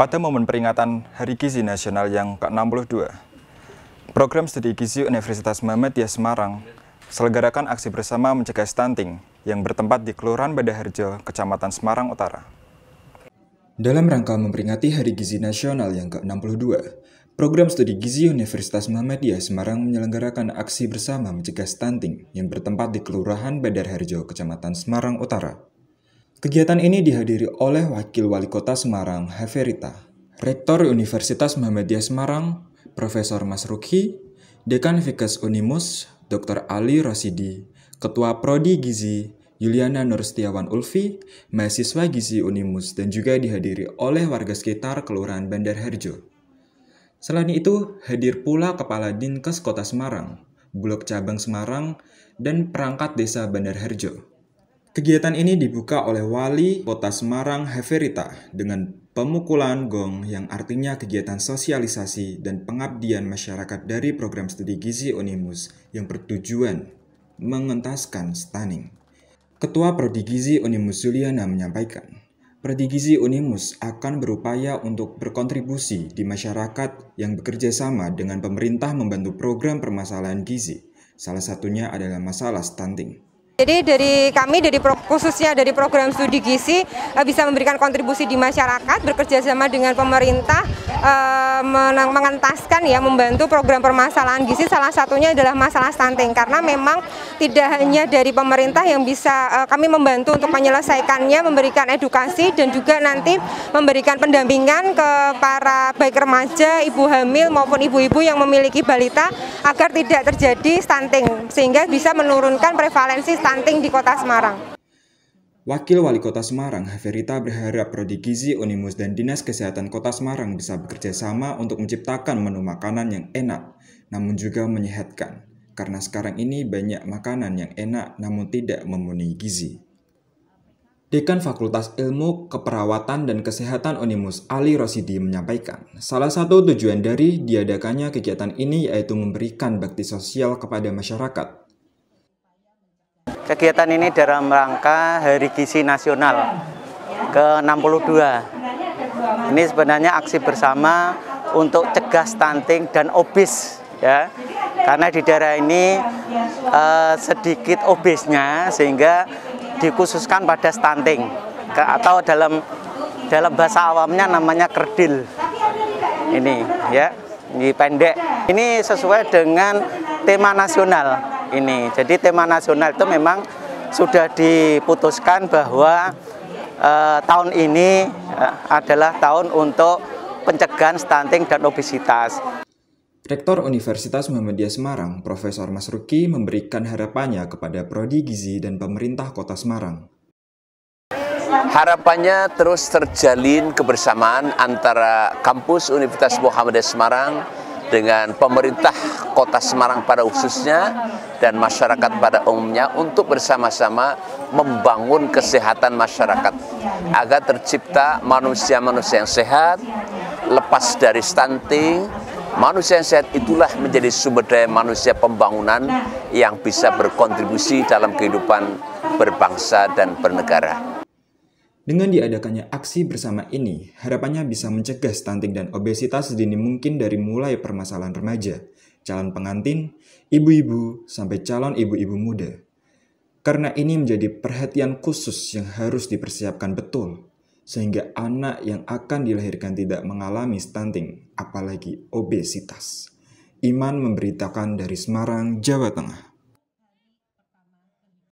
Pada momen peringatan Hari Gizi Nasional yang ke-62, program studi gizi Universitas Muhammadiyah Semarang selenggarakan aksi bersama mencegah stunting yang bertempat di Kelurahan Badaharjo, Kecamatan Semarang Utara. Dalam rangka memperingati Hari Gizi Nasional yang ke-62, program studi gizi Universitas Muhammadiyah Semarang menyelenggarakan aksi bersama mencegah stunting yang bertempat di Kelurahan Badarharjo, Kecamatan Semarang Utara. Kegiatan ini dihadiri oleh Wakil Wali Kota Semarang, Heverita, Rektor Universitas Muhammadiyah Semarang, Profesor Mas Ruki, Dekan Vikas Unimus, Dr. Ali Rosidi, Ketua Prodi Gizi, Yuliana Nurstiawan Ulfi, mahasiswa Gizi Unimus, dan juga dihadiri oleh warga sekitar Kelurahan Bandar Herjo. Selain itu, hadir pula Kepala Dinkes Kota Semarang, Blok Cabang Semarang, dan perangkat desa Bandar Herjo. Kegiatan ini dibuka oleh wali kota Semarang Heverita dengan pemukulan gong yang artinya kegiatan sosialisasi dan pengabdian masyarakat dari program studi gizi Unimus yang bertujuan mengentaskan stunning. Ketua Prodi Gizi Unimus Juliana menyampaikan, Prodi Gizi Unimus akan berupaya untuk berkontribusi di masyarakat yang bekerja sama dengan pemerintah membantu program permasalahan gizi. Salah satunya adalah masalah stunting. Jadi dari kami dari pro, khususnya dari program studi gizi uh, bisa memberikan kontribusi di masyarakat bekerja sama dengan pemerintah uh, mengentaskan ya membantu program permasalahan gizi salah satunya adalah masalah stunting karena memang tidak hanya dari pemerintah yang bisa uh, kami membantu untuk menyelesaikannya memberikan edukasi dan juga nanti memberikan pendampingan ke para baik remaja, ibu hamil maupun ibu-ibu yang memiliki balita agar tidak terjadi stunting sehingga bisa menurunkan prevalensi stunting stunting di kota Semarang. Wakil Wali Kota Semarang, Haverita berharap Prodi Gizi, Unimus, dan Dinas Kesehatan Kota Semarang bisa bekerja sama untuk menciptakan menu makanan yang enak, namun juga menyehatkan. Karena sekarang ini banyak makanan yang enak namun tidak memenuhi gizi. Dekan Fakultas Ilmu Keperawatan dan Kesehatan Unimus Ali Rosidi menyampaikan, salah satu tujuan dari diadakannya kegiatan ini yaitu memberikan bakti sosial kepada masyarakat Kegiatan ini dalam rangka Hari Gizi Nasional ke-62. Ini sebenarnya aksi bersama untuk cegah stunting dan obes ya. Karena di daerah ini eh, sedikit obesnya sehingga dikhususkan pada stunting ke, atau dalam dalam bahasa awamnya namanya kerdil. Ini ya, ini pendek. Ini sesuai dengan tema nasional ini. Jadi tema nasional itu memang sudah diputuskan bahwa eh, tahun ini eh, adalah tahun untuk pencegahan stunting dan obesitas. Rektor Universitas Muhammadiyah Semarang, Profesor Mas Ruki, memberikan harapannya kepada Prodi Gizi dan pemerintah Kota Semarang. Harapannya terus terjalin kebersamaan antara kampus Universitas Muhammadiyah Semarang dengan pemerintah Kota Semarang pada khususnya dan masyarakat pada umumnya untuk bersama-sama membangun kesehatan masyarakat agar tercipta manusia-manusia yang sehat, lepas dari stunting, Manusia yang sehat itulah menjadi sumber daya manusia pembangunan yang bisa berkontribusi dalam kehidupan berbangsa dan bernegara. Dengan diadakannya aksi bersama ini, harapannya bisa mencegah stunting dan obesitas sedini mungkin dari mulai permasalahan remaja, calon pengantin, ibu-ibu, sampai calon ibu-ibu muda. Karena ini menjadi perhatian khusus yang harus dipersiapkan betul, sehingga anak yang akan dilahirkan tidak mengalami stunting, apalagi obesitas. Iman memberitakan dari Semarang, Jawa Tengah.